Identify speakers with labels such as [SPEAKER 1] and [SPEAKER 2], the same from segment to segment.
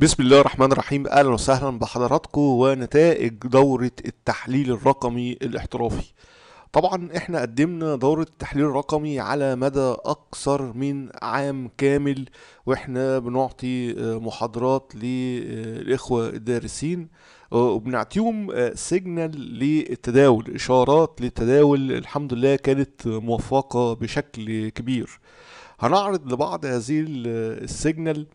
[SPEAKER 1] بسم الله الرحمن الرحيم اهلا وسهلا بحضراتكم ونتائج دوره التحليل الرقمي الاحترافي طبعا احنا قدمنا دورة التحليل الرقمي على مدى اكثر من عام كامل واحنا بنعطي آه، محاضرات للاخوة الدارسين آه، وبنعطيهم آه، سيجنال للتداول اشارات للتداول الحمد لله كانت موفقة بشكل كبير هنعرض لبعض هذه السيجنال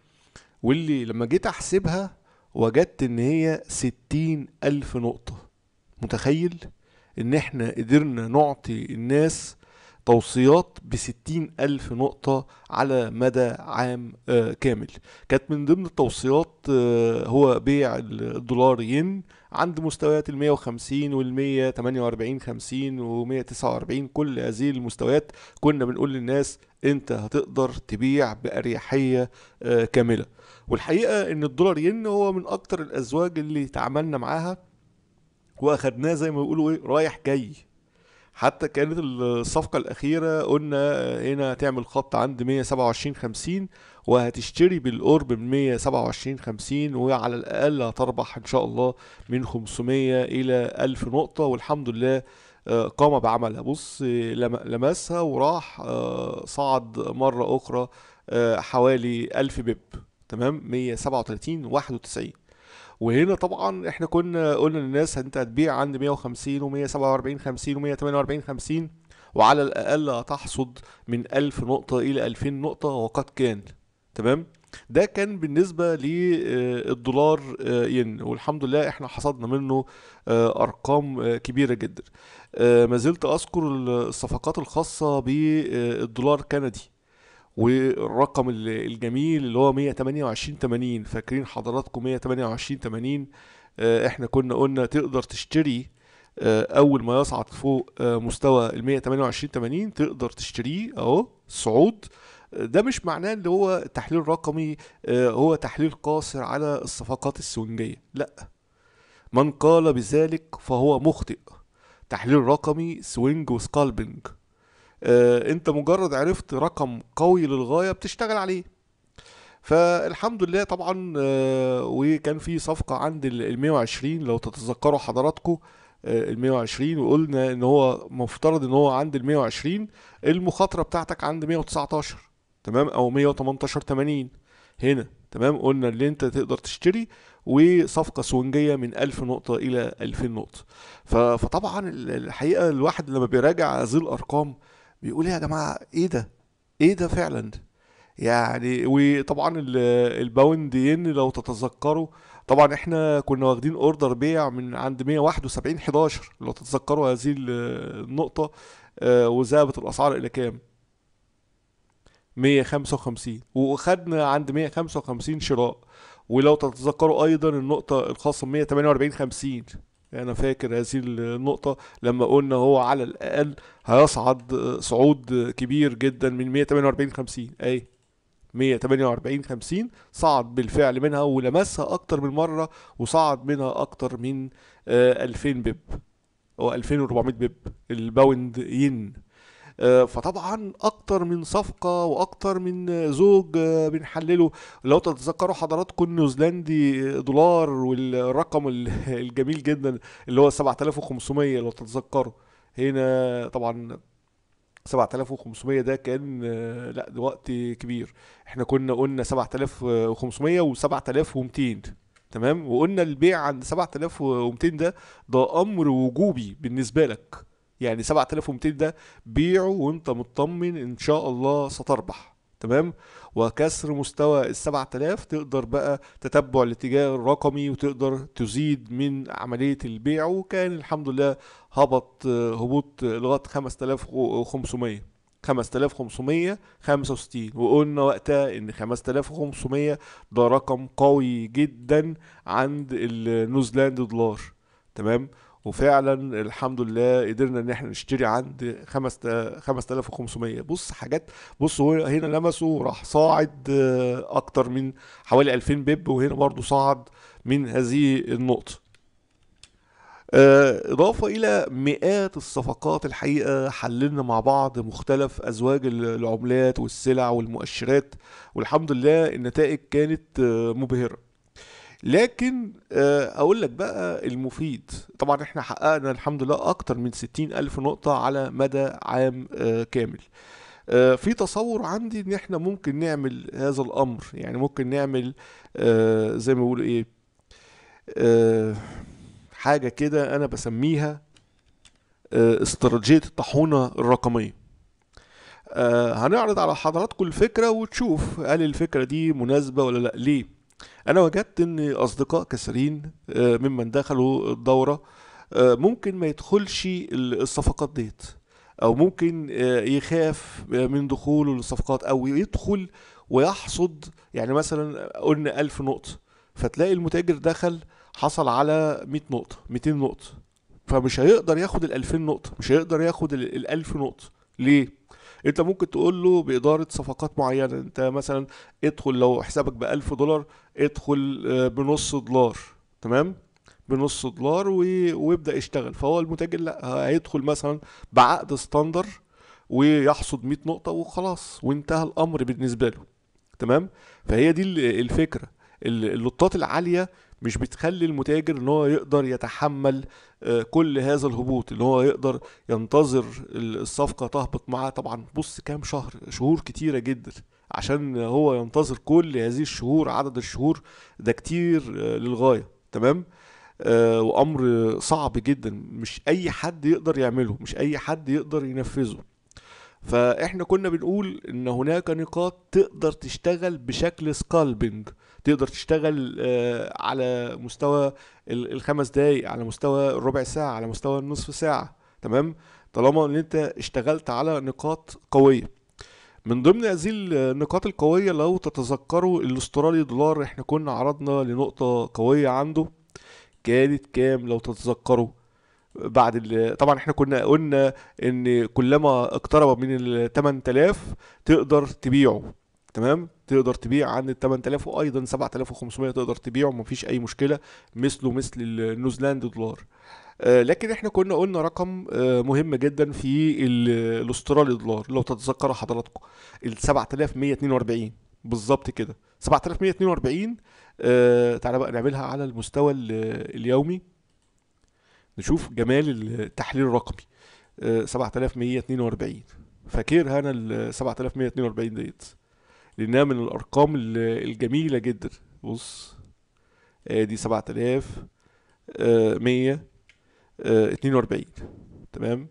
[SPEAKER 1] واللي لما جيت احسبها وجدت ان هي ستين الف نقطة متخيل ان احنا قدرنا نعطي الناس توصيات بستين ألف نقطة على مدى عام آه، كامل كانت من ضمن التوصيات آه، هو بيع الدولار ين عند مستويات ال 150 وال 148 50 و 149 كل هذه المستويات كنا بنقول للناس انت هتقدر تبيع بأريحية آه، كاملة والحقيقة ان الدولار ين هو من اكتر الازواج اللي تعاملنا معاها واخدناه زي ما بيقولوا ايه رايح جاي حتى كانت الصفقة الأخيرة قلنا هنا هتعمل خط عند 127 50 وهتشتري بالقرب من 127 50 وعلى الأقل هتربح إن شاء الله من 500 إلى 1000 نقطة والحمد لله آه، قام بعملها بص آه، لمسها وراح آه، صعد مرة أخرى حوالي 1000 بيب تمام 137 91 وهنا طبعا احنا كنا قلنا للناس انت هتبيع عند 150 و147 50 و148 50 وعلى الاقل هتحصد من 1000 نقطه الى 2000 نقطه وقد كان تمام ده كان بالنسبة للدولار آه، آه، ين والحمد لله احنا حصدنا منه آه، ارقام كبيرة جدا ما زلت اذكر الصفقات الخاصة بالدولار كندي والرقم الجميل اللي هو 128 80 فاكرين حضراتكم 128 80 آه، احنا كنا قلنا تقدر تشتري آه، اول ما يصعد فوق آه، مستوى ال 128 80 تقدر تشتريه اهو صعود ده مش معناه ان هو تحليل رقمي هو تحليل قاصر على الصفقات السونجيه لا من قال بذلك فهو مخطئ تحليل رقمي سوينج وسكالبنج آه، انت مجرد عرفت رقم قوي للغايه بتشتغل عليه فالحمد لله طبعا آه، وكان في صفقه عند ال 120 لو تتذكروا حضراتكم آه، ال 120 وقلنا ان هو مفترض ان هو عند ال 120 المخاطره بتاعتك عند 119 تمام او 118 80 هنا تمام قلنا اللي انت تقدر تشتري وصفقه سونجيه من 1000 نقطه الى 2000 نقطه فطبعا الحقيقه الواحد لما بيراجع هذه الارقام بيقول إيه يا جماعه ايه ده ايه ده فعلا يعني وطبعا الباوند ين لو تتذكروا طبعا احنا كنا واخدين اوردر بيع من عند 171 11 لو تتذكروا هذه النقطه آه، وذهبت الاسعار الى كام 155 وخدنا عند 155 شراء ولو تتذكروا ايضا النقطه الخاصه 148 50 انا فاكر هذه النقطه لما قلنا هو على الاقل هيصعد صعود كبير جدا من 148 50 اي 148 50 صعد بالفعل منها ولمسها اكتر من مره وصعد منها اكتر من 2000 آه، بيب او 2400 بيب الباوند ين آه، فطبعا اكتر من صفقه واكتر من زوج آه، بنحلله لو تتذكروا حضراتكم نيوزيلندي آه، دولار والرقم الجميل جدا اللي هو 7500 لو تتذكروا هنا طبعا 7500 ده كان لا ده وقت كبير احنا كنا قلنا 7500 و7200 تمام وقلنا البيع عند 7200 ده ده امر وجوبي بالنسبه لك يعني 7200 ده بيعه وانت مطمن ان شاء الله ستربح تمام وكسر مستوى ال 7000 تقدر بقى تتبع الاتجاه الرقمي وتقدر تزيد من عمليه البيع وكان الحمد لله هبط آه، هبوط لغايه 5500 5565 وقلنا وقتها ان 5500 ده رقم قوي جدا عند النيوزيلاند دولار تمام وفعلا الحمد لله قدرنا ان احنا نشتري عند 5500 بص حاجات بص هنا لمسه راح صاعد آه، اكتر من حوالي 2000 بيب وهنا برضو صعد من هذه النقطه آه، إضافة إلى مئات الصفقات الحقيقة حللنا مع بعض مختلف أزواج العملات والسلع والمؤشرات والحمد لله النتائج كانت آه، مبهرة لكن آه، اقول لك بقى المفيد طبعا احنا حققنا الحمد لله اكتر من 60 الف نقطة على مدى عام آه، كامل آه، في تصور عندي ان احنا ممكن نعمل هذا الامر يعني ممكن نعمل زي ما بيقولوا ايه حاجة كده انا بسميها استراتيجية الطاحونة الرقمية هنعرض على حضراتكم الفكرة وتشوف هل الفكرة دي مناسبة ولا لا ليه أنا وجدت إن أصدقاء كثيرين آه، ممن دخلوا الدورة آه، ممكن ما يدخلش الصفقات ديت أو ممكن آه، يخاف من دخوله للصفقات أو يدخل ويحصد يعني مثلا قلنا ألف نقطة فتلاقي المتاجر دخل حصل على 100 نقطة 200 نقطة فمش هيقدر ياخد ال 2000 نقطة مش هيقدر ياخد ال 1000 نقطة ليه؟ انت ممكن تقول له باداره صفقات معينه انت مثلا ادخل لو حسابك ب 1000 دولار ادخل آه، بنص دولار تمام بنص دولار و... ويبدا يشتغل فهو المتاجر لا هيدخل مثلا بعقد ستاندر ويحصد 100 نقطه وخلاص وانتهى الامر بالنسبه له تمام فهي دي الفكره اللطات العاليه مش بتخلي المتاجر ان هو يقدر يتحمل آه، كل هذا الهبوط اللي هو يقدر ينتظر الصفقه تهبط معاه طبعا بص كام شهر شهور كتيره جدا عشان هو ينتظر كل هذه الشهور عدد الشهور ده كتير آه، للغايه تمام آه، وامر صعب جدا مش اي حد يقدر يعمله مش اي حد يقدر ينفذه فاحنا كنا بنقول ان هناك نقاط تقدر تشتغل بشكل سكالبنج تقدر تشتغل آه، على مستوى الخمس دقايق على مستوى الربع ساعه على مستوى النصف ساعه تمام طالما ان انت اشتغلت على نقاط قويه من ضمن هذه النقاط القوية لو تتذكروا الاسترالي دولار احنا كنا عرضنا لنقطة قوية عنده كانت كام لو تتذكروا بعد ال... طبعا احنا كنا قلنا ان كلما اقترب من ال 8000 تقدر تبيعه تمام تقدر تبيع عن ال 8000 وايضا 7500 تقدر تبيعه مفيش اي مشكله مثله مثل النيوزيلاند دولار آه، لكن احنا كنا قلنا رقم آه، مهم جدا في الاسترالي دولار لو تتذكر حضراتكم ال 7142 بالظبط كده 7142 آه، تعالى بقى نعملها على المستوى اليومي نشوف جمال التحليل الرقمي 7142 آه، فاكرها انا ال 7142 ديت لانها من الارقام الجميله جدا بص ادي 7142 تمام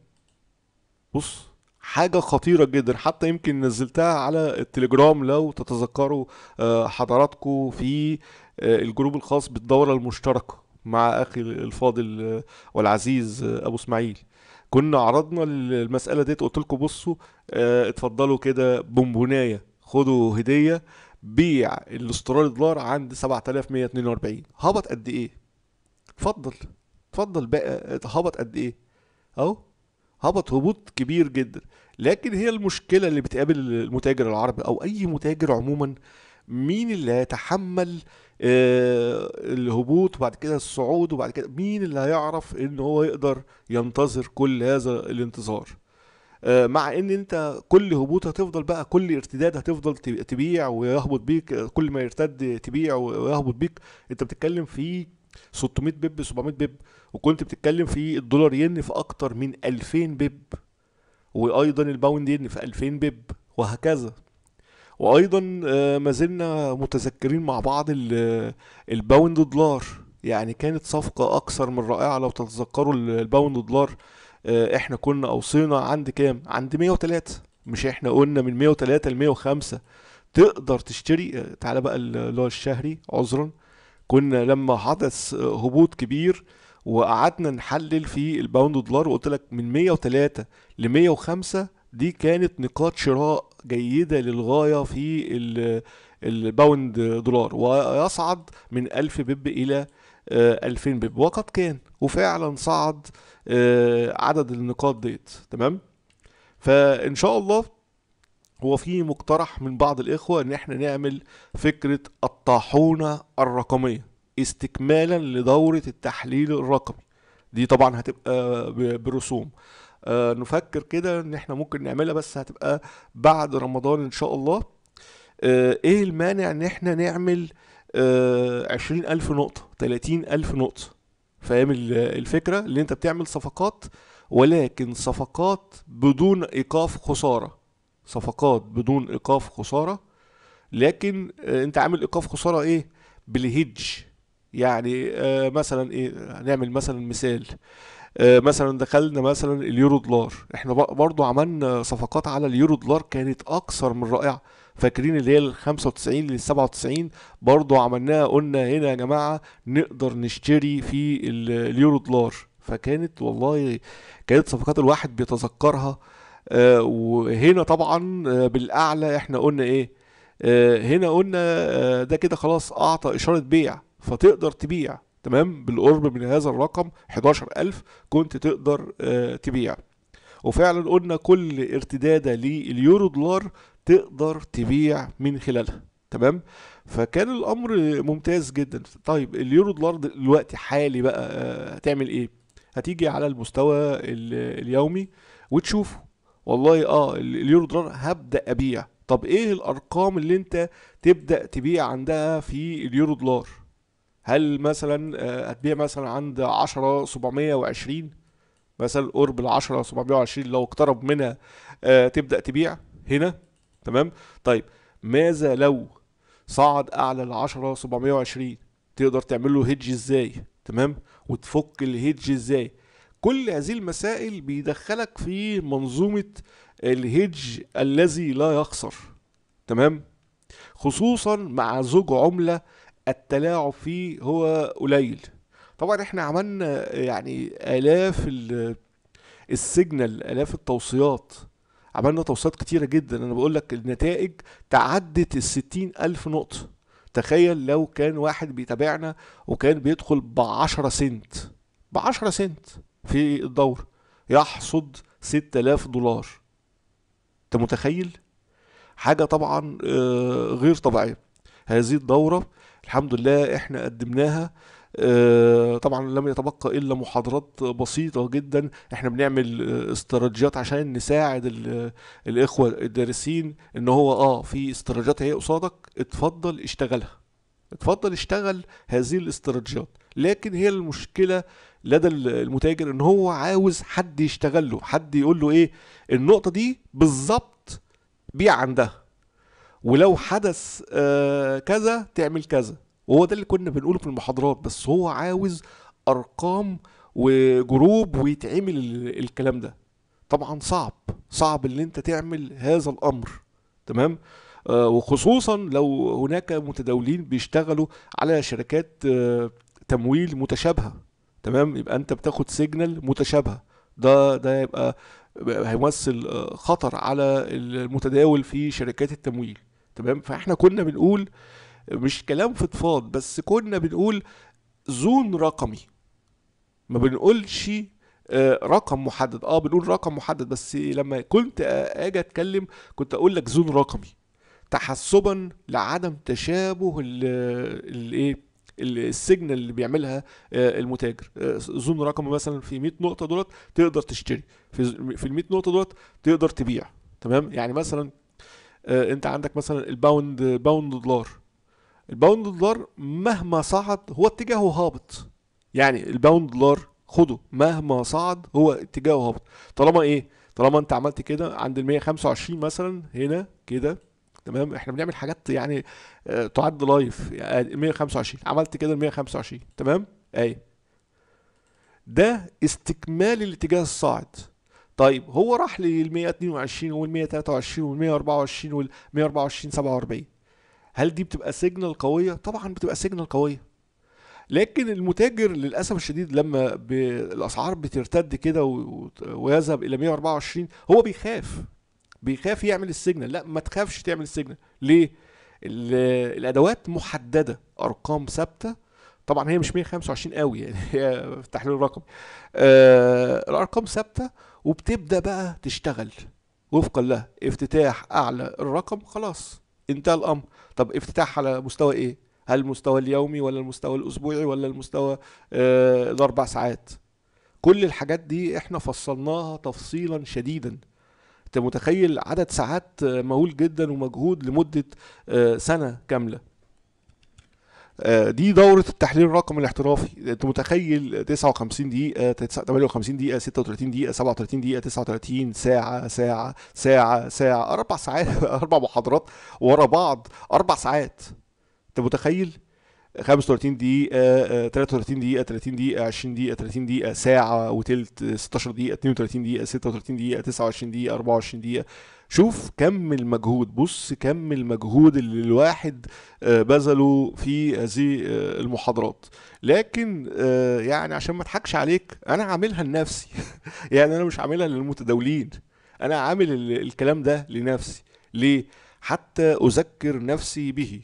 [SPEAKER 1] بص حاجه خطيره جدا حتى يمكن نزلتها على التليجرام لو تتذكروا آه، حضراتكم في آه، الجروب الخاص بالدوره المشتركه مع اخي الفاضل والعزيز ابو اسماعيل كنا عرضنا المساله ديت قلت لكم بصوا اه اتفضلوا كده بونبونايه خدوا هديه بيع الاسترالي دولار عند 7142 هبط قد ايه اتفضل اتفضل بقى هبط قد ايه اهو هبط هبوط كبير جدا لكن هي المشكله اللي بتقابل المتاجر العربي او اي متاجر عموما مين اللي هيتحمل آه، الهبوط وبعد كده الصعود وبعد كده مين اللي هيعرف ان هو يقدر ينتظر كل هذا الانتظار آه، مع ان انت كل هبوط هتفضل بقى كل ارتداد هتفضل تبيع ويهبط بيك آه، كل ما يرتد تبيع ويهبط بيك انت بتتكلم في 600 بيب 700 بيب وكنت بتتكلم في الدولار ين في اكتر من 2000 بيب وايضا الباوند ين في 2000 بيب وهكذا وايضا آه، ما زلنا متذكرين مع بعض آه، الباوند دولار يعني كانت صفقة أكثر من رائعة لو تتذكروا الباوند دولار آه، احنا كنا أوصينا عند كام؟ عند 103 مش احنا قلنا من 103 ل 105 تقدر تشتري تعالى بقى اللي هو الشهري عذرا كنا لما حدث هبوط كبير وقعدنا نحلل في الباوند دولار وقلت لك من 103 ل 105 دي كانت نقاط شراء جيدة للغاية في الباوند دولار ويصعد من 1000 بيب إلى 2000 آه، بيب وقد كان وفعلا صعد آه، عدد النقاط ديت تمام فإن شاء الله هو في مقترح من بعض الإخوة إن إحنا نعمل فكرة الطاحونة الرقمية استكمالا لدورة التحليل الرقمي دي طبعا هتبقى برسوم آه، نفكر كده ان احنا ممكن نعملها بس هتبقى بعد رمضان ان شاء الله آه، ايه المانع ان احنا نعمل آه، عشرين الف نقطة تلاتين الف نقطة فاهم الفكرة اللي انت بتعمل صفقات ولكن صفقات بدون ايقاف خسارة صفقات بدون ايقاف خسارة لكن انت عامل ايقاف خسارة ايه بالهيدج يعني مثلا ايه هنعمل مثلا مثال آه، مثلا دخلنا مثلا اليورو دولار احنا برضو عملنا صفقات على اليورو دولار كانت اكثر من رائعه فاكرين اللي هي ال 95 لل 97 برضو عملناها قلنا هنا يا جماعه نقدر نشتري في اليورو دولار فكانت والله كانت صفقات الواحد بيتذكرها آه، وهنا طبعا آه، بالاعلى احنا قلنا ايه هنا قلنا ده كده خلاص اعطى اشاره بيع فتقدر تبيع تمام بالقرب من هذا الرقم 11000 كنت تقدر آه، تبيع وفعلا قلنا كل ارتدادة لليورو دولار تقدر تبيع من خلالها تمام فكان الامر ممتاز جدا طيب اليورو دولار دلوقتي حالي بقى آه، هتعمل ايه هتيجي على المستوى اليومي وتشوفه والله اه اليورو دولار هبدا ابيع طب ايه الارقام اللي انت تبدا تبيع عندها في اليورو دولار هل مثلا آه، هتبيع مثلا عند 10 720 مثلا قرب ال 10 720 لو اقترب منها آه، تبدا تبيع هنا تمام طيب ماذا لو صعد اعلى ال 10 720 تقدر تعمل له هيدج ازاي تمام وتفك الهيدج ازاي كل هذه المسائل بيدخلك في منظومه الهيدج الذي لا يخسر تمام خصوصا مع زوج عمله التلاعب فيه هو قليل طبعا احنا عملنا يعني الاف السيجنال الاف التوصيات عملنا توصيات كتيره جدا انا بقول لك النتائج تعدت ال الف نقطه تخيل لو كان واحد بيتابعنا وكان بيدخل ب 10 سنت ب 10 سنت في الدورة يحصد 6000 دولار انت متخيل حاجة طبعا آه، غير طبيعية هذه الدورة الحمد لله احنا قدمناها آه، طبعا لم يتبقى الا محاضرات بسيطه جدا احنا بنعمل استراتيجيات عشان نساعد الاخوه الدارسين ان هو اه في استراتيجيات هي قصادك اتفضل اشتغلها اتفضل اشتغل هذه الاستراتيجيات لكن هي المشكله لدى المتاجر ان هو عاوز حد يشتغل له حد يقول له ايه النقطه دي بالظبط بيع عندها ولو حدث آه، كذا تعمل كذا وهو ده اللي كنا بنقوله في المحاضرات بس هو عاوز ارقام وجروب ويتعمل الكلام ده طبعا صعب صعب ان انت تعمل هذا الامر تمام آه، وخصوصا لو هناك متداولين بيشتغلوا على شركات آه، تمويل متشابهه تمام يبقى انت بتاخد سيجنال متشابهه ده ده يبقى هيمثل خطر على المتداول في شركات التمويل تمام فاحنا كنا بنقول مش كلام فضفاض بس كنا بنقول زون رقمي ما بنقولش آه، رقم محدد اه بنقول رقم محدد بس لما كنت اجي اتكلم كنت اقول لك زون رقمي تحسبا لعدم تشابه الايه السيجنال اللي بيعملها آه، المتاجر آه، زون رقم مثلا في 100 نقطه دولت تقدر تشتري في ال 100 نقطه دولت تقدر تبيع تمام يعني مثلا آه، انت عندك مثلا الباوند باوند دولار الباوند دولار مهما صعد هو اتجاهه هابط يعني الباوند دولار خده مهما صعد هو اتجاهه هابط طالما ايه طالما انت عملت كده عند ال 125 مثلا هنا كده تمام احنا بنعمل حاجات يعني اه تعد لايف يعني 125 عملت كده ال 125 تمام اي ده استكمال الاتجاه الصاعد طيب هو راح لل 122 وال 123 وال 124 وال 124 47 هل دي بتبقى سيجنال قويه طبعا بتبقى سيجنال قويه لكن المتاجر للاسف الشديد لما الاسعار بترتد كده ويذهب الى 124 هو بيخاف بيخاف يعمل السيجنال لا ما تخافش تعمل السيجنال ليه الادوات محدده ارقام ثابته طبعا هي مش 125 قوي يعني هي في التحليل الرقمي آه الارقام ثابته وبتبدأ بقى تشتغل وفقا لها افتتاح أعلى الرقم خلاص انتهى الأمر طب افتتاح على مستوى إيه؟ هل المستوى اليومي ولا المستوى الأسبوعي ولا المستوى آه الأربع ساعات؟ كل الحاجات دي احنا فصلناها تفصيلا شديدا انت متخيل عدد ساعات آه، مهول جدا ومجهود لمدة آه، سنة كاملة آه، دي دوره التحليل الرقمي الاحترافي انت متخيل 59 دقيقه 58 دقيقه 36 دقيقه 37 دقيقه 39 ساعه ساعه ساعه ساعه اربع ساعات اربع محاضرات ورا بعض اربع ساعات انت متخيل 35 دقيقة 33 آه، آه، دقيقة 30 دقيقة 20 دقيقة 30 دقيقة ساعة وثلث 16 دقيقة 32 دقيقة 36 دقيقة 29 دقيقة 24 دقيقة شوف كم المجهود بص كم المجهود اللي الواحد آه، بذله في هذه آه، المحاضرات لكن آه، يعني عشان ما اضحكش عليك انا عاملها لنفسي يعني انا مش عاملها للمتداولين انا عامل الكلام ده لنفسي ليه حتى اذكر نفسي به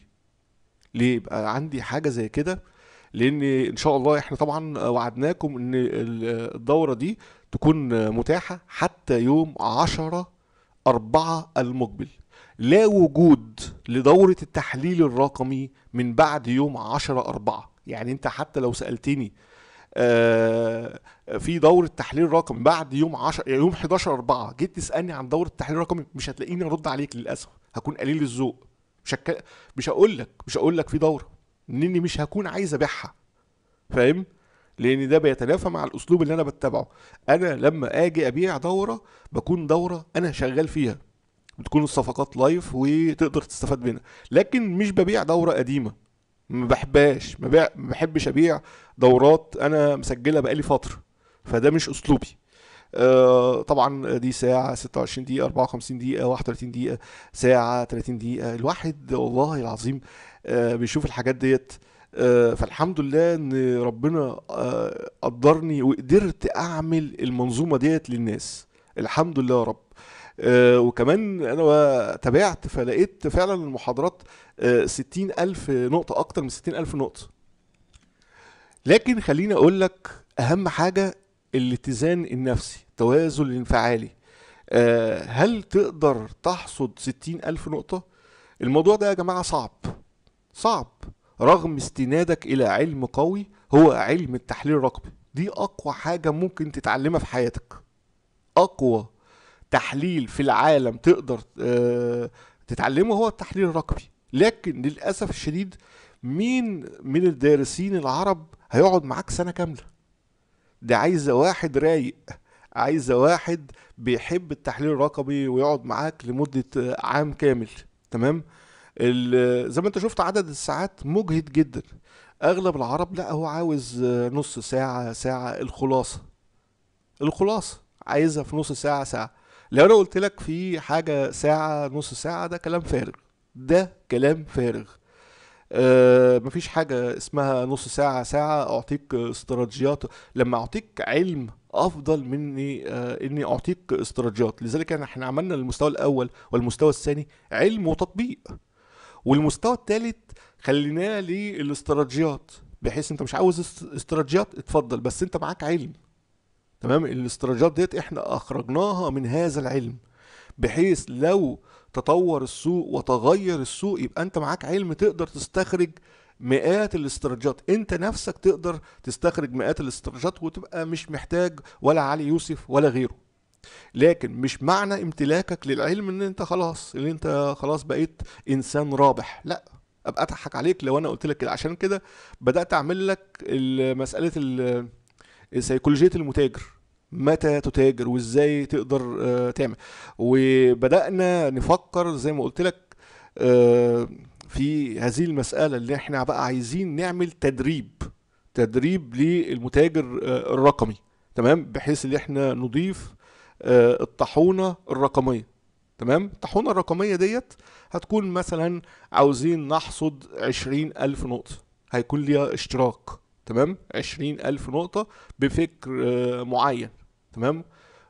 [SPEAKER 1] ليه يبقى عندي حاجه زي كده لان ان شاء الله احنا طبعا وعدناكم ان الدوره دي تكون متاحه حتى يوم 10 أربعة المقبل لا وجود لدورة التحليل الرقمي من بعد يوم 10 أربعة يعني أنت حتى لو سألتني آه، في دورة تحليل رقمي بعد يوم 10 يوم 11 4 جيت تسألني عن دورة التحليل الرقمي مش هتلاقيني أرد عليك للأسف هكون قليل الذوق مش هك... مش هقول لك مش هقول لك في دوره لاني مش هكون عايز ابيعها فاهم لان ده بيتنافى مع الاسلوب اللي انا بتبعه انا لما اجي ابيع دوره بكون دوره انا شغال فيها بتكون الصفقات لايف وتقدر تستفاد منها لكن مش ببيع دوره قديمه ما بحبهاش ما بحبش ابيع دورات انا مسجلها بقالي فتره فده مش اسلوبي آه طبعا دي ساعة 26 دقيقة 54 دقيقة 31 دقيقة ساعة 30 دقيقة الواحد والله العظيم آه بيشوف الحاجات ديت آه، فالحمد لله ان ربنا آه، قدرني وقدرت اعمل المنظومه ديت للناس الحمد لله يا رب آه، وكمان انا تابعت فلقيت فعلا المحاضرات ستين ألف نقطة أكتر من ستين ألف نقطة لكن خليني أقول لك أهم حاجة الاتزان النفسي التوازن الانفعالي هل تقدر تحصد ستين ألف نقطة؟ الموضوع ده يا جماعة صعب صعب رغم استنادك الى علم قوي هو علم التحليل الرقمي دي اقوى حاجه ممكن تتعلمها في حياتك اقوى تحليل في العالم تقدر آه، تتعلمه هو التحليل الرقمي لكن للاسف الشديد مين من الدارسين العرب هيقعد معاك سنه كامله ده عايزه واحد رايق عايزه واحد بيحب التحليل الرقمي ويقعد معاك لمده عام كامل تمام زي ما انت شفت عدد الساعات مجهد جدا اغلب العرب لا هو عاوز آه، نص ساعه ساعه الخلاصه الخلاصه عايزها في نص ساعه ساعه لو انا قلت لك في حاجه ساعه نص ساعه ده كلام فارغ ده كلام فارغ آه مفيش حاجة اسمها نص ساعة ساعة أعطيك استراتيجيات لما أعطيك علم أفضل من آه إني أعطيك استراتيجيات لذلك احنا عملنا المستوى الأول والمستوى الثاني علم وتطبيق والمستوى الثالث خليناه للاستراتيجيات بحيث انت مش عاوز استراتيجيات اتفضل بس انت معاك علم تمام الاستراتيجيات ديت احنا اخرجناها من هذا العلم بحيث لو تطور السوق وتغير السوق يبقى انت معاك علم تقدر تستخرج مئات الاستراتيجيات انت نفسك تقدر تستخرج مئات الاستراتيجيات وتبقى مش محتاج ولا علي يوسف ولا غيره لكن مش معنى امتلاكك للعلم ان انت خلاص ان انت خلاص بقيت انسان رابح لا ابقى اضحك عليك لو انا قلت لك كده عشان كده بدات اعمل لك مساله سيكولوجيه المتاجر متى تتاجر وازاي تقدر آه، تعمل وبدانا نفكر زي ما قلت لك آه، في هذه المساله اللي احنا بقى عايزين نعمل تدريب تدريب للمتاجر آه، الرقمي تمام بحيث ان احنا نضيف آه، الطاحونه الرقميه تمام الطاحونه الرقميه ديت هتكون مثلا عاوزين نحصد عشرين ألف نقطه هيكون ليها اشتراك تمام عشرين ألف نقطه بفكر آه، معين تمام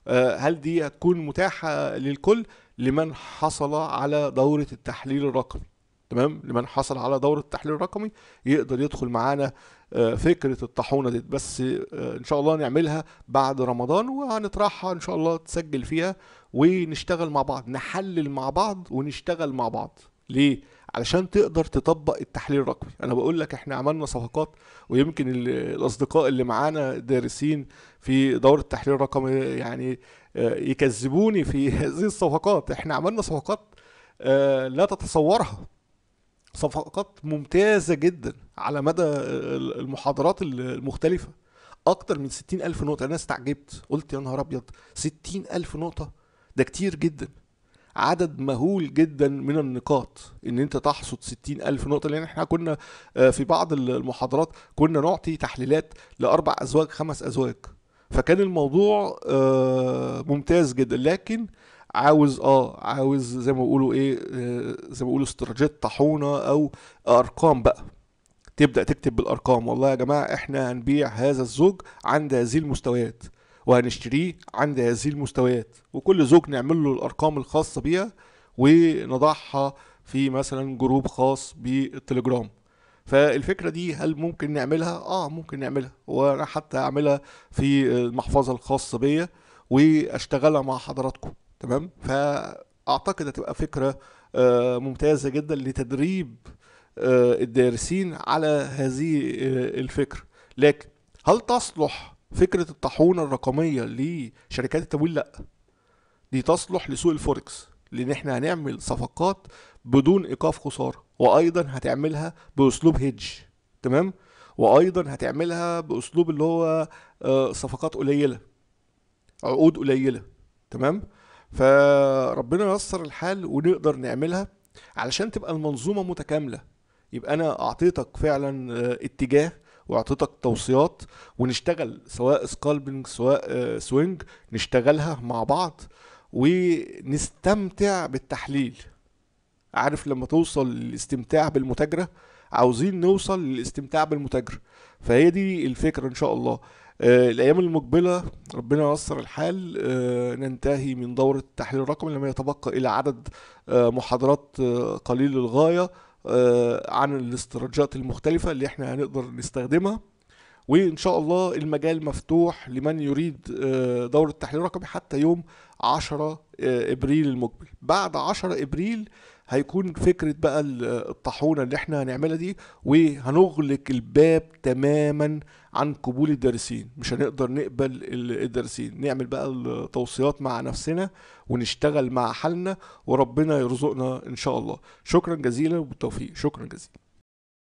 [SPEAKER 1] آه، هل دي هتكون متاحه للكل لمن حصل على دوره التحليل الرقمي تمام لمن حصل على دوره التحليل الرقمي يقدر يدخل معانا آه، فكره الطاحونه دي بس آه، ان شاء الله نعملها بعد رمضان وهنطرحها ان شاء الله تسجل فيها ونشتغل مع بعض نحلل مع بعض ونشتغل مع بعض ليه علشان تقدر تطبق التحليل الرقمي انا بقول لك احنا عملنا صفقات ويمكن الاصدقاء اللي معانا دارسين في دوره التحليل الرقمي يعني آه، يكذبوني في هذه الصفقات احنا عملنا صفقات لا تتصورها صفقات ممتازه جدا على مدى المحاضرات المختلفه اكتر من ستين الف نقطه انا استعجبت قلت يا نهار ابيض ستين الف نقطه ده كتير جدا عدد مهول جدا من النقاط ان انت تحصد ستين الف نقطه لان احنا كنا آه، في بعض المحاضرات كنا نعطي تحليلات لاربع ازواج خمس ازواج فكان الموضوع آه، ممتاز جدا لكن عاوز اه عاوز زي ما بيقولوا ايه آه، زي ما بيقولوا استراتيجيات طاحونه او ارقام بقى تبدا تكتب بالارقام والله يا جماعه احنا هنبيع هذا الزوج عند هذه المستويات وهنشتريه عند هذه المستويات وكل زوج نعمل له الارقام الخاصه بيها ونضعها في مثلا جروب خاص بالتليجرام فالفكره دي هل ممكن نعملها اه ممكن نعملها وانا حتى اعملها في المحفظه الخاصه بيا واشتغلها مع حضراتكم تمام فاعتقد هتبقى فكره آه، ممتازه جدا لتدريب آه، الدارسين على هذه آه، الفكره لكن هل تصلح فكره الطاحونه الرقميه لشركات التمويل لا دي تصلح لسوق الفوركس لان احنا هنعمل صفقات بدون ايقاف خساره وايضا هتعملها باسلوب هيدج تمام وايضا هتعملها باسلوب اللي هو صفقات قليله عقود قليله تمام فربنا ييسر الحال ونقدر نعملها علشان تبقى المنظومه متكامله يبقى انا اعطيتك فعلا آه، اتجاه واعطيتك توصيات ونشتغل سواء سكالبنج سواء سوينج آه، نشتغلها مع بعض ونستمتع بالتحليل عارف لما توصل للاستمتاع بالمتاجره عاوزين نوصل للاستمتاع بالمتاجره فهي دي الفكرة إن شاء الله آه الأيام المقبلة ربنا ييسر الحال آه ننتهي من دورة التحليل الرقمي لما يتبقى إلى عدد آه محاضرات آه، قليل للغاية آه، عن الاستراتيجيات المختلفة اللي احنا هنقدر نستخدمها وإن شاء الله المجال مفتوح لمن يريد آه، دورة التحليل الرقمي حتى يوم 10 إبريل المقبل بعد 10 إبريل هيكون فكره بقى الطاحونه اللي احنا هنعملها دي وهنغلق الباب تماما عن قبول الدارسين مش هنقدر نقبل الدارسين نعمل بقى التوصيات مع نفسنا ونشتغل مع حالنا وربنا يرزقنا ان شاء الله شكرا جزيلا وبالتوفيق شكرا جزيلا